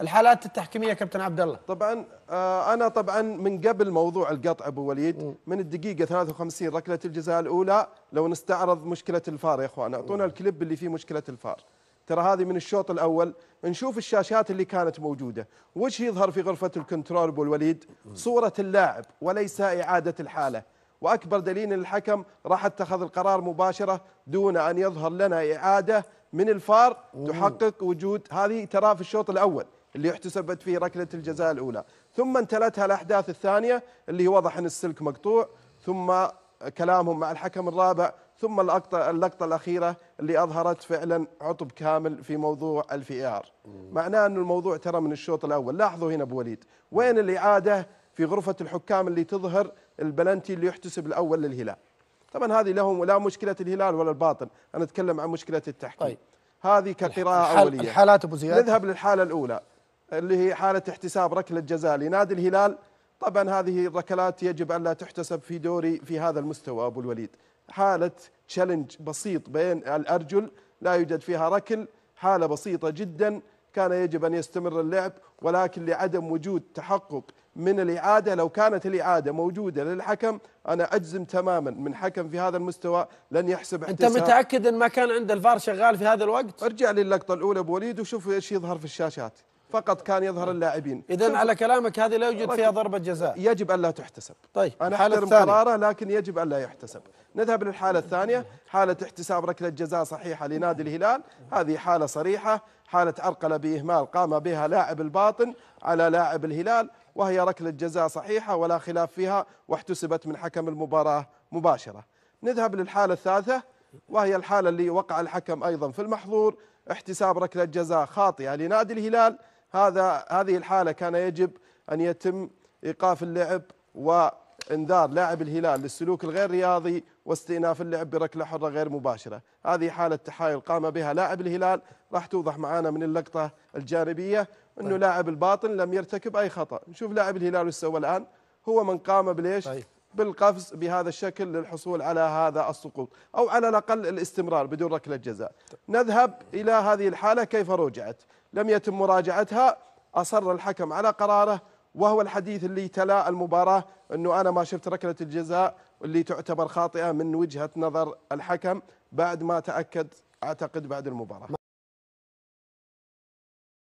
الحالات التحكيميه كابتن عبد الله طبعا آه انا طبعا من قبل موضوع القطع ابو وليد من الدقيقه 53 ركله الجزاء الاولى لو نستعرض مشكله الفار يا اخوان اعطونا الكليب اللي فيه مشكله الفار ترى هذه من الشوط الاول نشوف الشاشات اللي كانت موجوده وش يظهر في غرفه الكنترول ابو الوليد صوره اللاعب وليس اعاده الحاله واكبر دليل ان الحكم راح اتخذ القرار مباشره دون ان يظهر لنا اعاده من الفار تحقق وجود هذه ترى في الشوط الاول اللي احتسبت فيه ركله الجزاء الاولى ثم انتلتها الاحداث الثانيه اللي واضح ان السلك مقطوع ثم كلامهم مع الحكم الرابع ثم اللقطه اللقطه الاخيره اللي اظهرت فعلا عطب كامل في موضوع الفي ار معناه ان الموضوع ترى من الشوط الاول لاحظوا هنا ابو وليد وين الاعاده في غرفه الحكام اللي تظهر البلنتي اللي يحتسب الاول للهلال طبعا هذه لهم لا مشكله الهلال ولا الباطن انا اتكلم عن مشكله التحكيم طيب. هذه كقراءه الحل اوليه الحالات ابو زياد نذهب للحاله الاولى اللي هي حالة احتساب ركلة جزاء لنادي الهلال طبعا هذه الركلات يجب أن لا تحتسب في دوري في هذا المستوى أبو الوليد حالة تشالنج بسيط بين الأرجل لا يوجد فيها ركل حالة بسيطة جدا كان يجب أن يستمر اللعب ولكن لعدم وجود تحقق من الإعادة لو كانت الإعادة موجودة للحكم أنا أجزم تماما من حكم في هذا المستوى لن يحسب احتساب أنت متأكد أن ما كان عند الفار شغال في هذا الوقت؟ ارجع للقطة الأولى بوليد وشوف ايش يظهر في الشاشات فقط كان يظهر نعم. اللاعبين اذا على كلامك هذه لا يوجد فيها ضربه جزاء يجب الا تحتسب طيب انا احترم قراره لكن يجب الا يحتسب نذهب للحاله الثانيه حاله احتساب ركله جزاء صحيحه لنادي الهلال هذه حاله صريحه حاله عرقله باهمال قام بها لاعب الباطن على لاعب الهلال وهي ركله جزاء صحيحه ولا خلاف فيها واحتسبت من حكم المباراه مباشره نذهب للحاله الثالثه وهي الحاله اللي وقع الحكم ايضا في المحظور احتساب ركله جزاء خاطئه لنادي الهلال هذا هذه الحالة كان يجب أن يتم إيقاف اللعب وإنذار لاعب الهلال للسلوك الغير رياضي واستئناف اللعب بركلة حرة غير مباشرة هذه حالة تحايل قام بها لاعب الهلال راح توضح معانا من اللقطة الجانبية أنه طيب. لاعب الباطن لم يرتكب أي خطأ نشوف لاعب الهلال وش سوى الآن هو من قام بليش طيب. بالقفز بهذا الشكل للحصول على هذا السقوط أو على الأقل الاستمرار بدون ركلة جزاء نذهب إلى هذه الحالة كيف رجعت لم يتم مراجعتها أصر الحكم على قراره وهو الحديث اللي تلا المباراة أنه أنا ما شفت ركلة الجزاء اللي تعتبر خاطئة من وجهة نظر الحكم بعد ما تأكد أعتقد بعد المباراة